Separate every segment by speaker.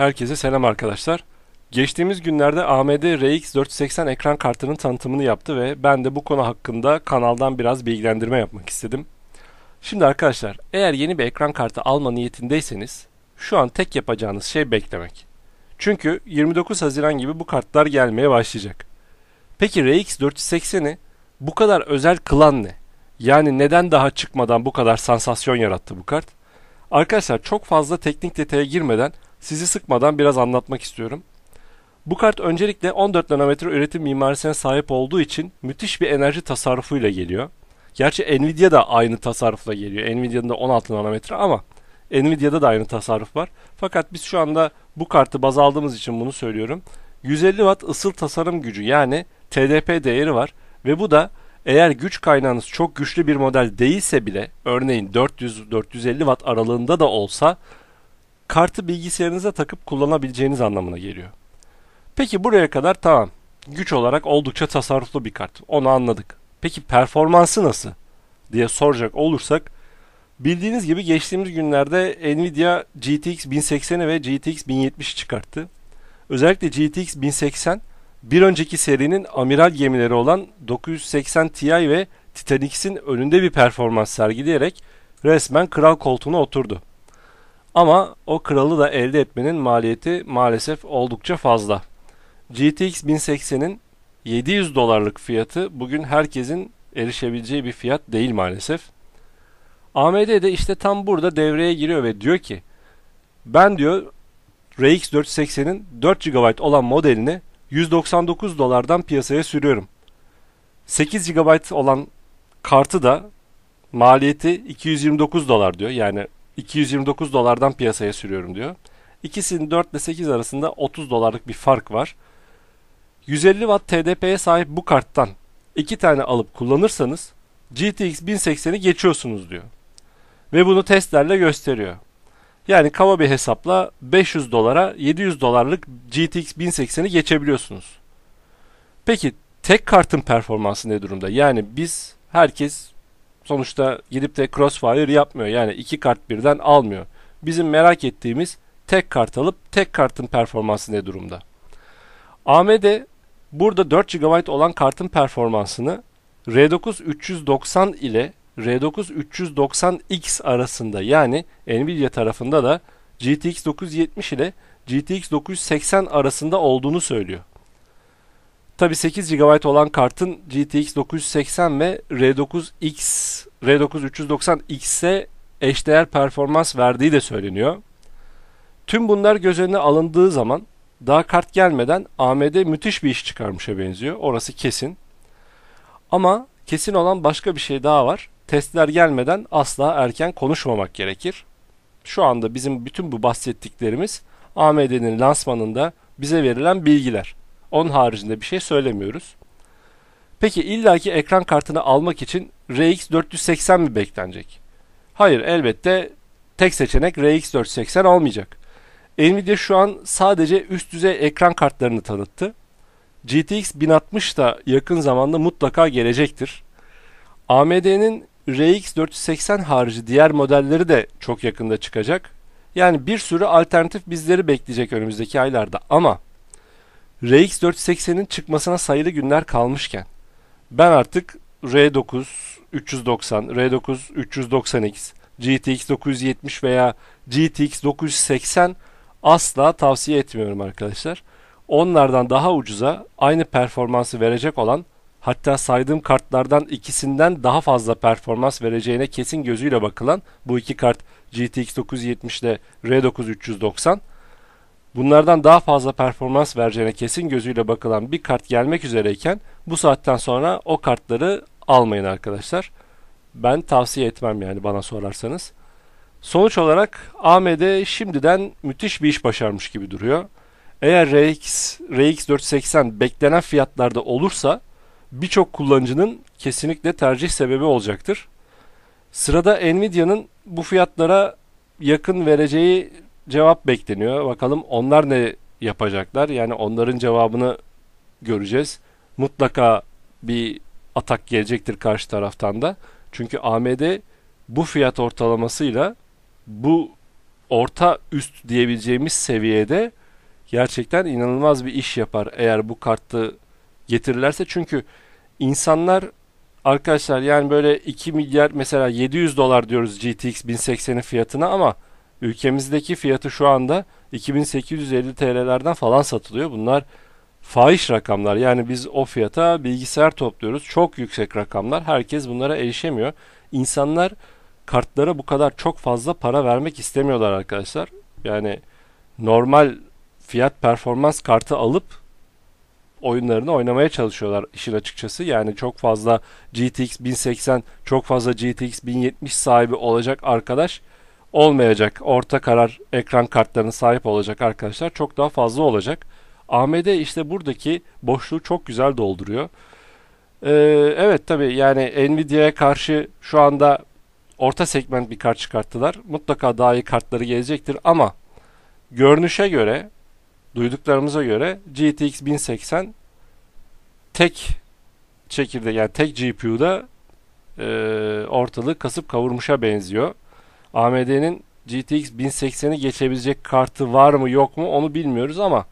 Speaker 1: Herkese selam arkadaşlar. Geçtiğimiz günlerde AMD RX 480 ekran kartının tanıtımını yaptı ve ben de bu konu hakkında kanaldan biraz bilgilendirme yapmak istedim. Şimdi arkadaşlar eğer yeni bir ekran kartı alma niyetindeyseniz şu an tek yapacağınız şey beklemek. Çünkü 29 Haziran gibi bu kartlar gelmeye başlayacak. Peki RX 480'i bu kadar özel kılan ne? Yani neden daha çıkmadan bu kadar sansasyon yarattı bu kart? Arkadaşlar çok fazla teknik detaya girmeden sizi sıkmadan biraz anlatmak istiyorum. Bu kart öncelikle 14 nanometre üretim mimarisine sahip olduğu için müthiş bir enerji tasarrufuyla geliyor. Gerçi Nvidia da aynı tasarrufla geliyor. Nvidia'nın da 16 nanometre ama Nvidia'da da aynı tasarruf var. Fakat biz şu anda bu kartı baz aldığımız için bunu söylüyorum. 150 watt ısıl tasarım gücü yani TDP değeri var ve bu da eğer güç kaynağınız çok güçlü bir model değilse bile örneğin 400-450 watt aralığında da olsa kartı bilgisayarınıza takıp kullanabileceğiniz anlamına geliyor. Peki buraya kadar tamam. Güç olarak oldukça tasarruflu bir kart. Onu anladık. Peki performansı nasıl diye soracak olursak bildiğiniz gibi geçtiğimiz günlerde Nvidia GTX 1080 ve GTX 1070 çıkarttı. Özellikle GTX 1080 bir önceki serinin amiral gemileri olan 980 Ti ve Titan X'in önünde bir performans sergileyerek resmen kral koltuğuna oturdu. Ama o kralı da elde etmenin maliyeti maalesef oldukça fazla. GTX 1080'in 700 dolarlık fiyatı bugün herkesin erişebileceği bir fiyat değil maalesef. AMD de işte tam burada devreye giriyor ve diyor ki ben diyor RX 480'in 4 GB olan modelini 199 dolardan piyasaya sürüyorum. 8 GB olan kartı da maliyeti 229 dolar diyor. Yani 229 dolardan piyasaya sürüyorum diyor. İkisinin 4 ile 8 arasında 30 dolarlık bir fark var. 150 Watt TDP'ye sahip bu karttan 2 tane alıp kullanırsanız GTX 1080'i geçiyorsunuz diyor. Ve bunu testlerle gösteriyor. Yani kaba bir hesapla 500 dolara 700 dolarlık GTX 1080'i geçebiliyorsunuz. Peki tek kartın performansı ne durumda? Yani biz herkes sonuçta gidip de crossfire yapmıyor. Yani iki kart birden almıyor. Bizim merak ettiğimiz tek kart alıp tek kartın performansı ne durumda? AMD burada 4 GB olan kartın performansını R9 390 ile R9 390X arasında yani Nvidia tarafında da GTX 970 ile GTX 980 arasında olduğunu söylüyor. Tabi 8 GB olan kartın GTX 980 ve R9 X, R9 390 X'e eşdeğer performans verdiği de söyleniyor. Tüm bunlar göz önüne alındığı zaman daha kart gelmeden AMD müthiş bir iş çıkarmışa benziyor. Orası kesin. Ama kesin olan başka bir şey daha var. Testler gelmeden asla erken konuşmamak gerekir. Şu anda bizim bütün bu bahsettiklerimiz AMD'nin lansmanında bize verilen bilgiler. Onun haricinde bir şey söylemiyoruz. Peki illaki ekran kartını almak için RX 480 mi beklenecek? Hayır elbette tek seçenek RX 480 olmayacak. Nvidia şu an sadece üst düzey ekran kartlarını tanıttı. GTX 1060 da yakın zamanda mutlaka gelecektir. AMD'nin RX 480 harici diğer modelleri de çok yakında çıkacak. Yani bir sürü alternatif bizleri bekleyecek önümüzdeki aylarda ama RX 480'in çıkmasına sayılı günler kalmışken ben artık R9 390, R9 390X, GTX 970 veya GTX 980 asla tavsiye etmiyorum arkadaşlar. Onlardan daha ucuza aynı performansı verecek olan hatta saydığım kartlardan ikisinden daha fazla performans vereceğine kesin gözüyle bakılan bu iki kart GTX 970 ile R9 390 bunlardan daha fazla performans vereceğine kesin gözüyle bakılan bir kart gelmek üzereyken bu saatten sonra o kartları almayın arkadaşlar. Ben tavsiye etmem yani bana sorarsanız. Sonuç olarak AMD şimdiden müthiş bir iş başarmış gibi duruyor. Eğer RX, RX 480 beklenen fiyatlarda olursa birçok kullanıcının kesinlikle tercih sebebi olacaktır. Sırada Nvidia'nın bu fiyatlara yakın vereceği cevap bekleniyor. Bakalım onlar ne yapacaklar? Yani onların cevabını göreceğiz. Mutlaka bir atak gelecektir karşı taraftan da. Çünkü AMD bu fiyat ortalamasıyla bu orta üst diyebileceğimiz seviyede gerçekten inanılmaz bir iş yapar eğer bu kartı getirirlerse. Çünkü insanlar arkadaşlar yani böyle 2 milyar mesela 700 dolar diyoruz GTX 1080'in fiyatına ama Ülkemizdeki fiyatı şu anda 2850 TL'lerden falan satılıyor. Bunlar fahiş rakamlar. Yani biz o fiyata bilgisayar topluyoruz. Çok yüksek rakamlar. Herkes bunlara erişemiyor. İnsanlar kartlara bu kadar çok fazla para vermek istemiyorlar arkadaşlar. Yani normal fiyat performans kartı alıp oyunlarını oynamaya çalışıyorlar işin açıkçası. Yani çok fazla GTX 1080, çok fazla GTX 1070 sahibi olacak arkadaş olmayacak orta karar ekran kartlarına sahip olacak arkadaşlar çok daha fazla olacak. AMD işte buradaki boşluğu çok güzel dolduruyor. Ee, evet tabi yani Nvidia'ya karşı şu anda orta segment bir kart çıkarttılar. Mutlaka daha iyi kartları gelecektir ama görünüşe göre duyduklarımıza göre GTX 1080 tek çekirde yani tek GPU'da e, ortalığı kasıp kavurmuşa benziyor. AMD'nin GTX 1080'i geçebilecek kartı var mı yok mu onu bilmiyoruz ama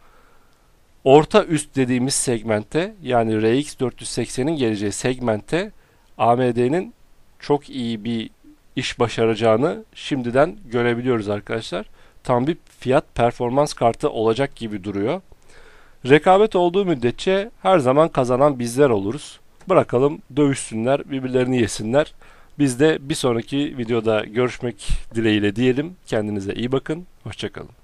Speaker 1: orta üst dediğimiz segmentte yani RX 480'in geleceği segmentte AMD'nin çok iyi bir iş başaracağını şimdiden görebiliyoruz arkadaşlar. Tam bir fiyat performans kartı olacak gibi duruyor. Rekabet olduğu müddetçe her zaman kazanan bizler oluruz. Bırakalım dövüşsünler, birbirlerini yesinler. Biz de bir sonraki videoda görüşmek dileğiyle diyelim. Kendinize iyi bakın. Hoşçakalın.